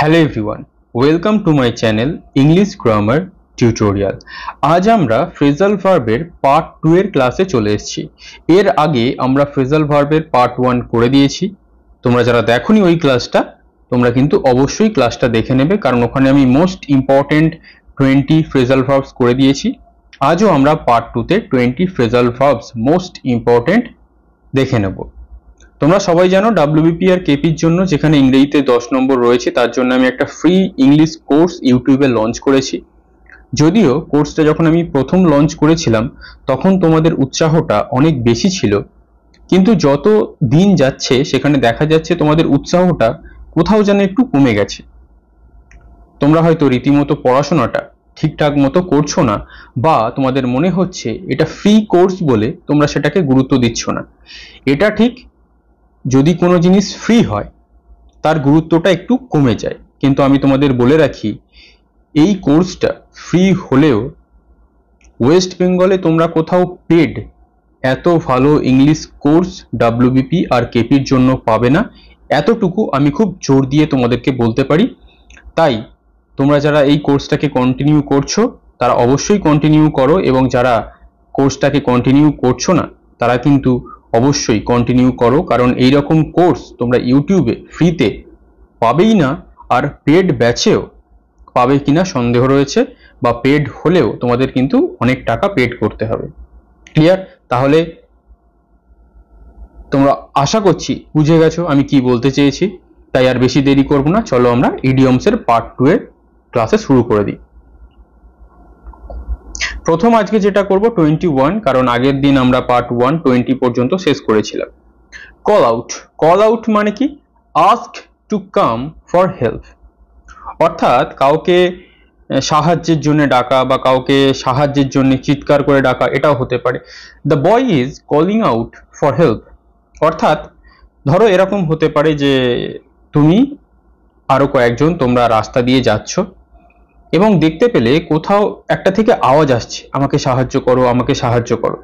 hello everyone welcome to my channel English grammar tutorial আজ আমরা phrasal ভার্বের part two এর ক্লাসে চলে এসেছি এর আগে আমরা ফ্রেজাল ভার্বের পার্ট ওয়ান করে দিয়েছি তোমরা যারা দেখোনি ওই ক্লাসটা তোমরা কিন্তু অবশ্যই ক্লাসটা দেখে নেবে কারণ ওখানে আমি most important twenty phrasal verbs করে দিয়েছি আজও আমরা পার্ট টুতে twenty phrasal verbs most important দেখে নেবো তোমরা সবাই জানো ডাব্লিউবিপি আর কেপির জন্য যেখানে ইংরেজিতে দশ নম্বর রয়েছে তার জন্য আমি একটা ফ্রি ইংলিশ কোর্স ইউটিউবে লঞ্চ করেছি যদিও কোর্সটা যখন আমি প্রথম লঞ্চ করেছিলাম তখন তোমাদের উৎসাহটা অনেক বেশি ছিল কিন্তু যত দিন যাচ্ছে সেখানে দেখা যাচ্ছে তোমাদের উৎসাহটা কোথাও যেন একটু কমে গেছে তোমরা হয়তো রীতিমতো পড়াশোনাটা ঠিকঠাক মতো করছো না বা তোমাদের মনে হচ্ছে এটা ফ্রি কোর্স বলে তোমরা সেটাকে গুরুত্ব দিচ্ছ না এটা ঠিক যদি কোনো জিনিস ফ্রি হয় তার গুরুত্বটা একটু কমে যায় কিন্তু আমি তোমাদের বলে রাখি এই কোর্সটা ফ্রি হলেও ওয়েস্ট বেঙ্গলে তোমরা কোথাও পেড এত ভালো ইংলিশ কোর্স ডাব্লিউবিপি আর কেপির জন্য পাবে না এতটুকু আমি খুব জোর দিয়ে তোমাদেরকে বলতে পারি তাই তোমরা যারা এই কোর্সটাকে কন্টিনিউ করছো তারা অবশ্যই কন্টিনিউ করো এবং যারা কোর্সটাকে কন্টিনিউ করছো না তারা কিন্তু অবশ্যই কন্টিনিউ করো কারণ এই রকম কোর্স তোমরা ইউটিউবে ফ্রিতে পাবেই না আর পেড ব্যাচেও পাবে কিনা সন্দেহ রয়েছে বা পেড হলেও তোমাদের কিন্তু অনেক টাকা পেড করতে হবে ক্লিয়ার তাহলে তোমরা আশা করছি বুঝে গেছো আমি কি বলতে চেয়েছি তাই আর বেশি দেরি করব না চলো আমরা ইডিয়মসের পার্ট টু এর ক্লাসে শুরু করে দিই প্রথম আজকে যেটা করব টোয়েন্টি ওয়ান কারণ আগের দিন আমরা পার্ট ওয়ান টোয়েন্টি পর্যন্ত শেষ করেছিলাম কল আউট কল আউট মানে কি ask to come for help অর্থাৎ কাউকে সাহায্যের জন্য ডাকা বা কাউকে সাহায্যের জন্য চিৎকার করে ডাকা এটাও হতে পারে the boy is calling out for help অর্থাৎ ধরো এরকম হতে পারে যে তুমি আরও কয়েকজন তোমরা রাস্তা দিয়ে যাচ্ছ এবং দেখতে পেলে কোথাও একটা থেকে আওয়াজ আসছে আমাকে সাহায্য করো আমাকে সাহায্য করো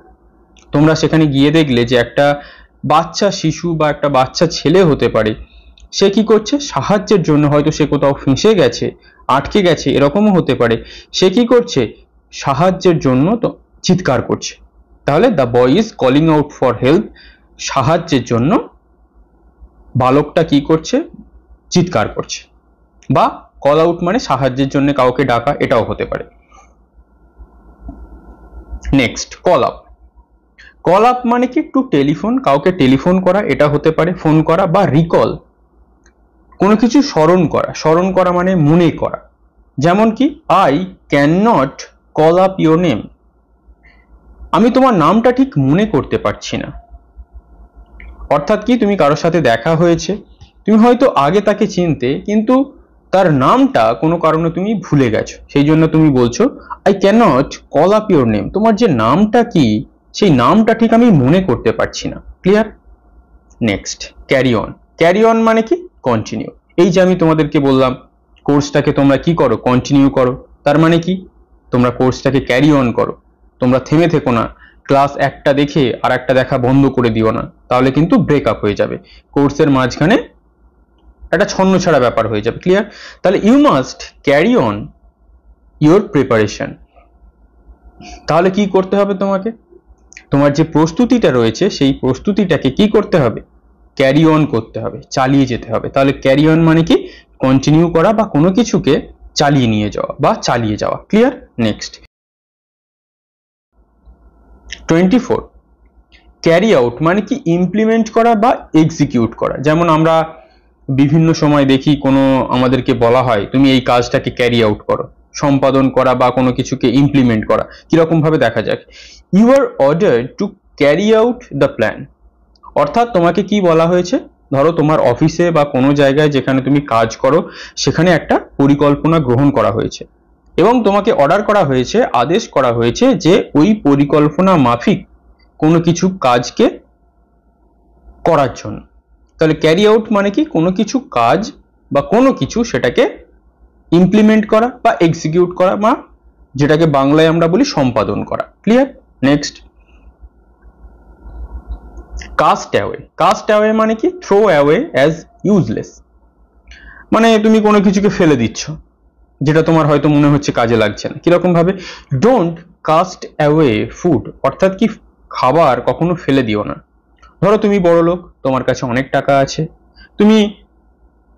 তোমরা সেখানে গিয়ে দেখলে যে একটা বাচ্চা শিশু বা একটা বাচ্চা ছেলে হতে পারে সে কি করছে সাহায্যের জন্য হয়তো সে কোথাও ফেঁসে গেছে আটকে গেছে এরকমও হতে পারে সে কি করছে সাহায্যের জন্য তো চিৎকার করছে তাহলে the boy is calling out for help সাহায্যের জন্য বালকটা কি করছে চিৎকার করছে বা কল আউট মানে সাহায্যের জন্য কাউকে ডাকা এটাও হতে পারে next call up call up মানে কি টু টেলিফোন কাউকে টেলিফোন করা এটা হতে পারে ফোন করা বা রিকল কোনো কিছু স্মরণ করা স্মরণ করা মানে মনে করা যেমন কি I can not call up your name আমি তোমার নামটা ঠিক মনে করতে পারছি না অর্থাৎ কি তুমি কারোর সাথে দেখা হয়েছে তুমি হয়তো আগে তাকে চিনতে কিন্তু তার নামটা কোনো কারণে তুমি ভুলে গেছো সেই জন্য তুমি বলছো I cannot call up your name তোমার যে নামটা কি সেই নামটা ঠিক আমি মনে করতে পারছি না clear next carry on carry on মানে কি কন্টিনিউ এই যে আমি তোমাদেরকে বললাম কোর্সটাকে তোমরা কি করো কন্টিনিউ করো তার মানে কি তোমরা কোর্সটাকে ক্যারি অন করো তোমরা থেমে থেকো না ক্লাস একটা দেখে আর একটা দেখা বন্ধ করে দিও না তাহলে কিন্তু ব্রেকআপ হয়ে যাবে কোর্সের মাঝখানে একটা ছন্ন ছাড়া ব্যাপার হয়ে যাবে ক্লিয়ার তাহলে you must carry on your preparation তাহলে কি করতে হবে তোমাকে তোমার যে প্রস্তুতিটা রয়েছে সেই প্রস্তুতিটাকে কি করতে হবে ক্যারি অন করতে হবে চালিয়ে যেতে হবে তাহলে ক্যারি অন মানে কি কন্টিনিউ করা বা কোনো কিছুকে চালিয়ে নিয়ে যাওয়া বা চালিয়ে যাওয়া clear next twenty four carry out মানে কি ইমপ্লিমেন্ট করা বা এক্সিকিউট করা যেমন আমরা বিভিন্ন সময় দেখি কোনো আমাদেরকে বলা হয় তুমি এই কাজটাকে ক্যারি আউট করো সম্পাদন করা বা কোনো কিছুকে ইমপ্লিমেন্ট করা কীরকমভাবে দেখা যাক you are order to carry out the plan অর্থাৎ তোমাকে কি বলা হয়েছে ধরো তোমার অফিসে বা কোনো জায়গায় যেখানে তুমি কাজ করো সেখানে একটা পরিকল্পনা গ্রহণ করা হয়েছে এবং তোমাকে অর্ডার করা হয়েছে আদেশ করা হয়েছে যে ওই পরিকল্পনা মাফিক কোনো কিছু কাজকে করার জন্য তাহলে ক্যারি আউট মানে কি কোনো কিছু কাজ বা কোনো কিছু সেটাকে ইমপ্লিমেন্ট করা বা এক্সিকিউট করা বা যেটাকে বাংলায় আমরা বলি সম্পাদন করা clear next cast away cast away মানে কি থ্রো অ্যাওয়ে অ্যাজ ইউজলেস মানে তুমি কোনো কিছুকে ফেলে দিচ্ছ যেটা তোমার হয়তো মনে হচ্ছে কাজে লাগছে না কিরকম ভাবে ডোন্ট কাস্ট অ্যাওয়ে ফুড অর্থাৎ কি খাবার কখনো ফেলে দিও না ধরো তুমি বড় লোক তোমার কাছে অনেক টাকা আছে তুমি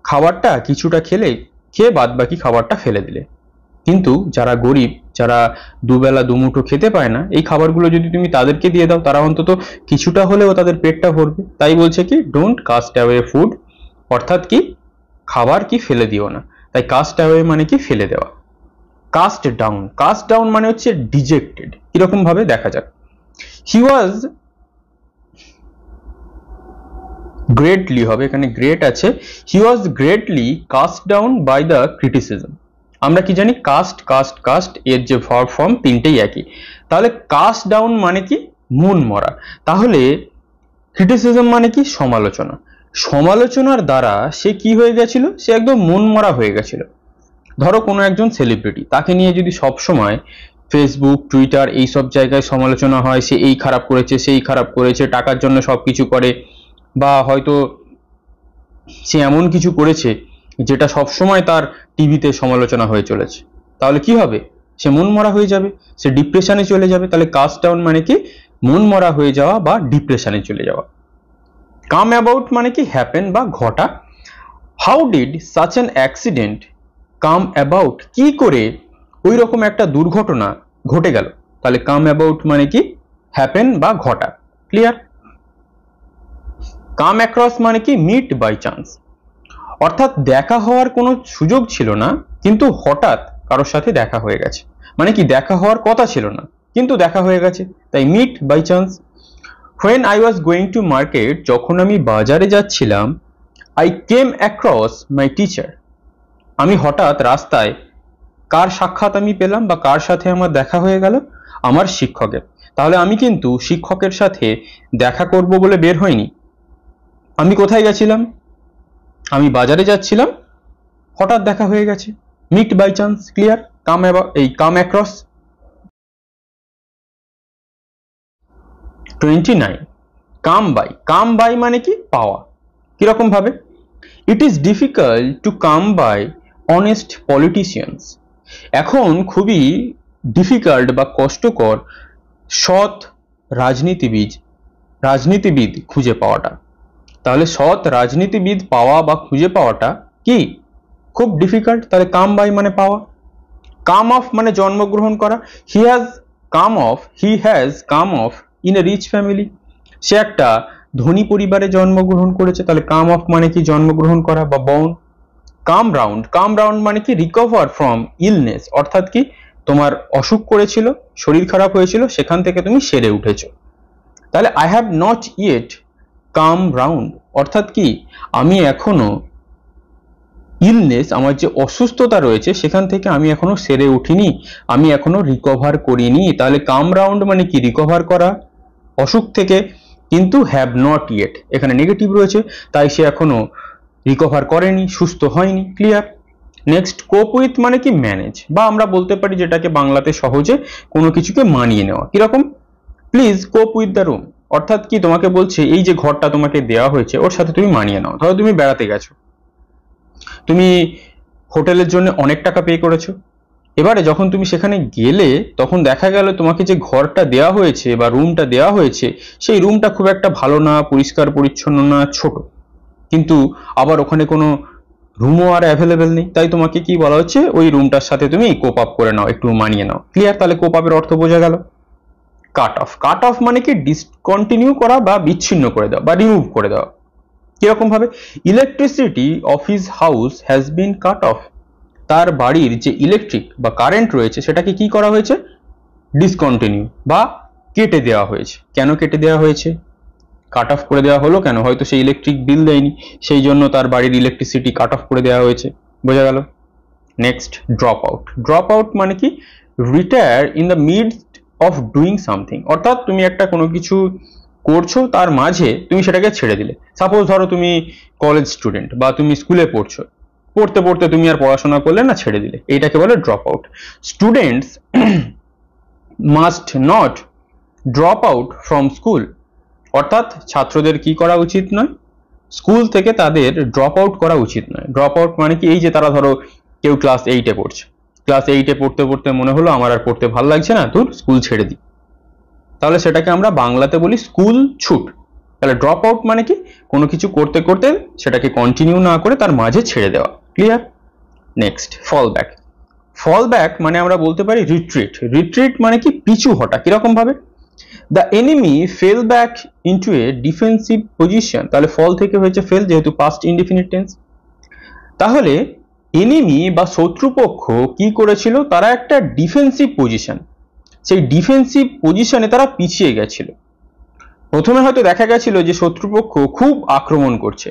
খাবারটা কিছুটা খেলে খেয়ে বাদ বাকি খাবারটা ফেলে দিলে কিন্তু যারা গরিব যারা দুবেলা দুমুঠো খেতে পায় না এই খাবারগুলো যদি তুমি তাদেরকে দিয়ে দাও তারা অন্তত কিছুটা হলেও তাদের পেটটা ভরবে তাই বলছে কি ডোন্ট কাস্ট অ্যাওয়ে ফুড অর্থাৎ কি খাবার কি ফেলে দিও না তাই কাস্ট অ্যাওয়ে মানে কি ফেলে দেওয়া কাস্ট ডাউন কাস্ট ডাউন মানে হচ্ছে ডিজেক্টেড কিরকম ভাবে দেখা যাক হি ওয়াজ গ্রেটলি হবে এখানে গ্রেট আছে he was greatly cast down by the criticism আমরা কি জানি কাস্ট কাস্ট কাস্ট এর যে ভার্ব ফর্ম তিনটেই একই তাহলে কাস্ট ডাউন মানে কি মন মরা তাহলে ক্রিটিসিজম মানে কি সমালোচনা সমালোচনার দ্বারা সে কি হয়ে গেছিল সে একদম মন মরা হয়ে গেছিল ধরো কোনো একজন সেলিব্রিটি তাকে নিয়ে যদি সবসময় ফেসবুক টুইটার এই সব জায়গায় সমালোচনা হয় সে এই খারাপ করেছে সেই খারাপ করেছে টাকার জন্য সব কিছু করে বা হয়তো সে এমন কিছু করেছে যেটা সবসময় তার টিভিতে সমালোচনা হয়ে চলেছে তাহলে কি হবে সে মন মরা হয়ে যাবে সে ডিপ্রেশনে চলে যাবে তাহলে কাস্ট ডাউন মানে কি মন মরা হয়ে যাওয়া বা ডিপ্রেশনে চলে যাওয়া কাম অ্যাবাউট মানে কি হ্যাপেন বা ঘটা how did such an accident come about কি করে ওই রকম একটা দুর্ঘটনা ঘটে গেল তাহলে কাম অ্যাবাউট মানে কি হ্যাপেন বা ঘটা ক্লিয়ার কাম অ্যাক্রস মানে কি মিট বাই চান্স অর্থাৎ দেখা হওয়ার কোনো সুযোগ ছিল না কিন্তু হঠাৎ কারোর সাথে দেখা হয়ে গেছে মানে কি দেখা হওয়ার কথা ছিল না কিন্তু দেখা হয়ে গেছে তাই meet by chance when I was going to market যখন আমি বাজারে যাচ্ছিলাম I came across my teacher আমি হঠাৎ রাস্তায় কার সাক্ষাৎ আমি পেলাম বা কার সাথে আমার দেখা হয়ে গেল আমার শিক্ষকের তাহলে আমি কিন্তু শিক্ষকের সাথে দেখা করব বলে বের হইনি আমি কোথায় গেছিলাম আমি বাজারে যাচ্ছিলাম হঠাৎ দেখা হয়ে গেছে meet by chance clear come এই come across twenty nine come by come by মানে কি পাওয়া কিরকম ভাবে it is difficult to come by honest politicians এখন খুবই ডিফিকাল্ট বা কষ্টকর সৎ রাজনীতিবিদ রাজনীতিবিদ খুঁজে পাওয়াটা তাহলে সৎ রাজনীতিবিদ পাওয়া বা খুঁজে পাওয়াটা কি খুব ডিফিকাল্ট তাহলে কাম বাই মানে পাওয়া কাম অফ মানে জন্মগ্রহণ করা he has come off he has come off in a rich family সে একটা ধনী পরিবারে জন্মগ্রহণ করেছে তাহলে কাম অফ মানে কি জন্মগ্রহণ করা বা বন কাম রাউন্ড কাম রাউন্ড মানে কি রিকভার ফ্রম ইলনেস অর্থাৎ কি তোমার অসুখ করেছিল শরীর খারাপ হয়েছিল সেখান থেকে তুমি সেরে উঠেছ তাহলে I have not yet come round অর্থাৎ কি আমি এখনো ইলনেস আমার যে অসুস্থতা রয়েছে সেখান থেকে আমি এখনো সেরে উঠিনি আমি এখনো রিকভার করিনি তাহলে কাম রাউন্ড মানে কি রিকভার করা অসুখ থেকে কিন্তু হ্যাভ নট ইয়েট এখানে নেগেটিভ রয়েছে তাই সে এখনো রিকভার করেনি সুস্থ হয়নি ক্লিয়ার নেক্সট কোপ উইথ মানে কি ম্যানেজ বা আমরা বলতে পারি যেটাকে বাংলাতে সহজে কোনো কিছুকে মানিয়ে নেওয়া কীরকম প্লিজ কোপ উইথ দ্য রুম অর্থাৎ কি তোমাকে বলছে এই যে ঘরটা তোমাকে দেওয়া হয়েছে ওর সাথে তুমি মানিয়ে নাও ধরো তুমি বেড়াতে গেছো তুমি হোটেলের জন্য অনেক টাকা পে করেছো এবারে যখন তুমি সেখানে গেলে তখন দেখা গেল তোমাকে যে ঘরটা দেওয়া হয়েছে বা রুমটা দেওয়া হয়েছে সেই রুমটা খুব একটা ভালো না পরিষ্কার পরিচ্ছন্ন না ছোট কিন্তু আবার ওখানে কোনো রুমও আর অ্যাভেলেবেল নেই তাই তোমাকে কি বলা হচ্ছে ওই রুমটার সাথে তুমি কোপ আপ করে নাও একটু মানিয়ে নাও ক্লিয়ার তাহলে কোপ আপের অর্থ বোঝা গেল কাট অফ কাট অফ মানে কি ডিসকন্টিনিউ করা বা বিচ্ছিন্ন করে দেওয়া বা রিমুভ করে দেওয়া ভাবে electricity off his house has been cut off তার বাড়ির যে ইলেকট্রিক বা কারেন্ট রয়েছে সেটাকে কি করা হয়েছে ডিসকন্টিনিউ বা কেটে দেওয়া হয়েছে কেন কেটে দেওয়া হয়েছে কাট অফ করে দেওয়া হলো কেন হয়তো সেই ইলেকট্রিক বিল দেয়নি সেই জন্য তার বাড়ির ইলেকট্রিসিটি কাট অফ করে দেওয়া হয়েছে বোঝা গেল next drop out drop out মানে কি retire in the mid of doing something অর্থাৎ তুমি একটা কোনো কিছু করছো তার মাঝে তুমি সেটাকে ছেড়ে দিলে সাপোজ ধরো তুমি কলেজ স্টুডেন্ট বা তুমি স্কুলে পড়ছো পড়তে পড়তে তুমি আর পড়াশোনা করলে না ছেড়ে দিলে এইটাকে বলে drop out students must not drop out from school অর্থাৎ ছাত্রদের কি করা উচিত নয় স্কুল থেকে তাদের ড্রপ আউট করা উচিত নয় ড্রপ আউট মানে কি এই যে তারা ধরো কেউ ক্লাস এইটে পড়ছে ক্লাস এইটে পড়তে পড়তে মনে হলো আমার আর পড়তে ভাল লাগছে না তোর স্কুল ছেড়ে দিই তাহলে সেটাকে আমরা বাংলাতে বলি স্কুল ছুট তাহলে ড্রপ আউট মানে কি কোনো কিছু করতে করতে সেটাকে কন্টিনিউ না করে তার মাঝে ছেড়ে দেওয়া clear next fall back fall back মানে আমরা বলতে পারি রিট্রিট রিট্রিট মানে কি পিছু হটা কীরকমভাবে the enemy fell back into a defensive position তাহলে ফল থেকে হয়েছে ফেল যেহেতু পাস্ট ইনডিফিনিট টেন্স তাহলে এনিমি বা শত্রুপক্ষ কি করেছিল তারা একটা ডিফেন্সিভ পজিশন সেই ডিফেন্সিভ পজিশনে তারা পিছিয়ে গেছিল প্রথমে হয়তো দেখা গেছিল যে শত্রুপক্ষ খুব আক্রমণ করছে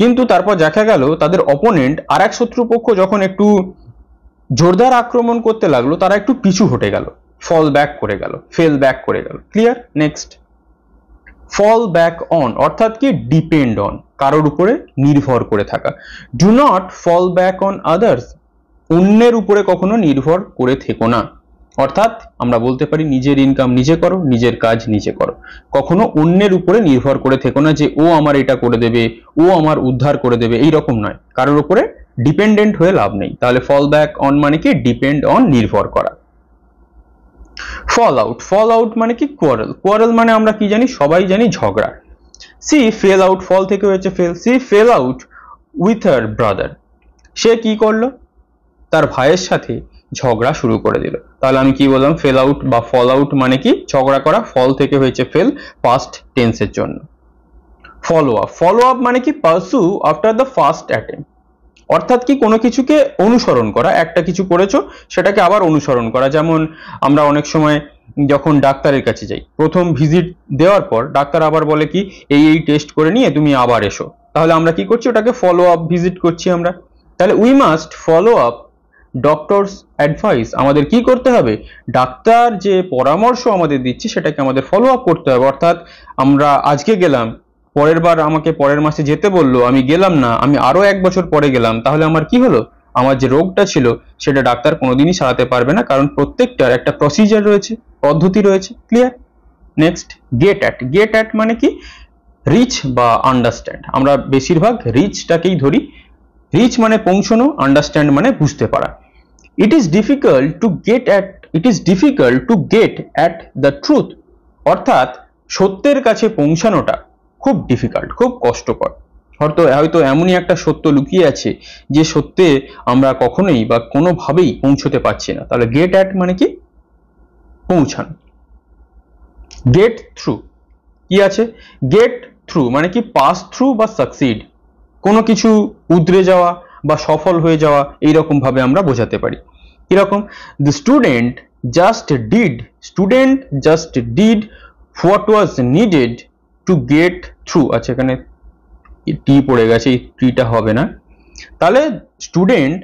কিন্তু তারপর দেখা গেল তাদের অপোনেন্ট আর এক শত্রুপক্ষ যখন একটু জোরদার আক্রমণ করতে লাগলো তারা একটু পিছু হটে গেল ফল ব্যাক করে গেল ফেল ব্যাক করে গেল clear next fall back on অর্থাৎ কি ডিপেন্ড অন কারোর উপরে নির্ভর করে থাকা do not fall back on others অন্যের উপরে কখনো নির্ভর করে থেকো না অর্থাৎ আমরা বলতে পারি নিজের ইনকাম নিজে করো নিজের কাজ নিজে করো কখনো অন্যের উপরে নির্ভর করে থেকো না যে ও আমার এটা করে দেবে ও আমার উদ্ধার করে দেবে এই রকম নয় কারোর উপরে ডিপেন্ডেন্ট হয়ে লাভ নেই তাহলে ফল ব্যাক অন মানে কি ডিপেন্ড অন নির্ভর করা ফল আউট ফল আউট মানে কি কোয়ারেল কোয়ারেল মানে আমরা কি জানি সবাই জানি ঝগড়া সি ফেল আউট ফল থেকে হয়েছে fell she fell out with her brother সে কি করলো তার ভাইয়ের সাথে ঝগড়া শুরু করে দিল তাহলে আমি কি বললাম ফেল আউট বা ফল আউট মানে কি ঝগড়া করা ফল থেকে হয়েছে ফেল পাস্ট টেন্সের জন্য ফলো আপ ফলো আপ মানে কি pursue after the first attempt অর্থাৎ কি কোনো কিছুকে অনুসরণ করা একটা কিছু করেছো সেটাকে আবার অনুসরণ করা যেমন আমরা অনেক সময় যখন ডাক্তারের কাছে যাই প্রথম ভিজিট দেওয়ার পর ডাক্তার আবার বলে কি এই এই টেস্ট করে নিয়ে তুমি আবার এসো তাহলে আমরা কি করছি ওটাকে ফলো আপ ভিজিট করছি আমরা তাহলে we must follow up doctor's advice আমাদের কি করতে হবে ডাক্তার যে পরামর্শ আমাদের দিচ্ছে সেটাকে আমাদের ফলো আপ করতে হবে অর্থাৎ আমরা আজকে গেলাম পরের বার আমাকে পরের মাসে যেতে বললো আমি গেলাম না আমি আরও এক বছর পরে গেলাম তাহলে আমার কি হলো আমার যে রোগটা ছিল সেটা ডাক্তার কোনোদিনই সারাতে পারবে না কারণ প্রত্যেকটার একটা প্রসিজার রয়েছে পদ্ধতি রয়েছে clear next get at get at মানে কি রিচ বা আন্ডারস্ট্যান্ড আমরা বেশিরভাগ রিচটাকেই ধরি রিচ মানে পৌঁছানো আন্ডারস্ট্যান্ড মানে বুঝতে পারা it is difficult to get at it is difficult to get at the truth অর্থাৎ সত্যের কাছে পৌঁছানোটা খুব ডিফিকাল্ট খুব কষ্টকর হয়তো হয়তো এমনই একটা সত্য লুকিয়ে আছে যে সত্যে আমরা কখনোই বা কোনোভাবেই পৌঁছতে পারছি না তাহলে গেট অ্যাট মানে কি পৌঁছানো গেট থ্রু কি আছে গেট থ্রু মানে কি পাস থ্রু বা সাকসিড কোনো কিছু উদ্রে যাওয়া বা সফল হয়ে যাওয়া এইরকমভাবে আমরা বোঝাতে পারি কীরকম the student just did student just did what was needed to get through আচ্ছা এখানে টি পড়ে গেছে ট্রিটা হবে না তাহলে স্টুডেন্ট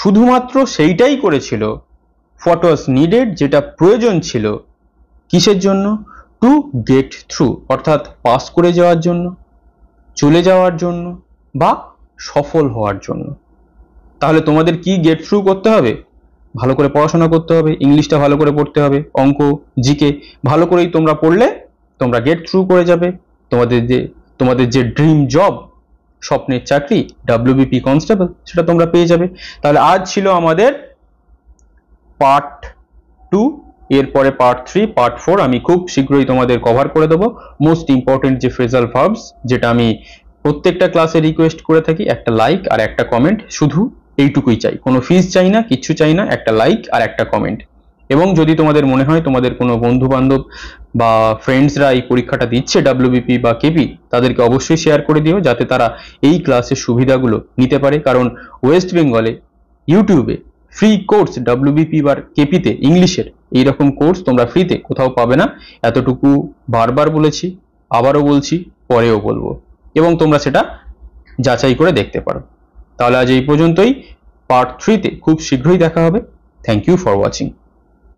শুধুমাত্র সেইটাই করেছিল ফটোস নিডেড যেটা প্রয়োজন ছিল কিসের জন্য টু গেট থ্রু অর্থাৎ পাস করে যাওয়ার জন্য চলে যাওয়ার জন্য বা সফল হওয়ার জন্য তাহলে তোমাদের কি গেট থ্রু করতে হবে ভালো করে পড়াশোনা করতে হবে ইংলিশটা ভালো করে পড়তে হবে অঙ্ক জিকে ভালো করেই তোমরা পড়লে তোমরা গেট থ্রু করে যাবে তোমাদের যে তোমাদের যে ড্রিম জব স্বপ্নের চাকরি ডাব্লিউবিপি কনস্টেবল সেটা তোমরা পেয়ে যাবে তাহলে আজ ছিল আমাদের পার্ট টু এরপরে পার্ট থ্রি পার্ট ফোর আমি খুব শীঘ্রই তোমাদের কভার করে দেবো মোস্ট ইম্পর্টেন্ট যে ফ্রেজাল ভার্বস যেটা আমি প্রত্যেকটা ক্লাসে রিকোয়েস্ট করে থাকি একটা লাইক আর একটা কমেন্ট শুধু এইটুকুই চাই কোনো ফিজ চাই না কিচ্ছু চাই না একটা লাইক আর একটা কমেন্ট এবং যদি তোমাদের মনে হয় তোমাদের কোনো বন্ধু বান্ধব বা ফ্রেন্ডসরা এই পরীক্ষাটা দিচ্ছে ডাব্লিউবিপি বা কেপি তাদেরকে অবশ্যই শেয়ার করে দিও যাতে তারা এই ক্লাসের সুবিধাগুলো নিতে পারে কারণ ওয়েস্ট বেঙ্গলে ইউটিউবে ফ্রি কোর্স ডাব্লিউবিপি বা কেপিতে ইংলিশের এইরকম কোর্স তোমরা ফ্রিতে কোথাও পাবে না এতটুকু বারবার বলেছি আবারও বলছি পরেও বলবো এবং তোমরা সেটা যাচাই করে দেখতে পারো তাহলে আজ এই পর্যন্তই পার্ট থ্রিতে খুব শীঘ্রই দেখা হবে থ্যাংক ইউ ফর ওয়াচিং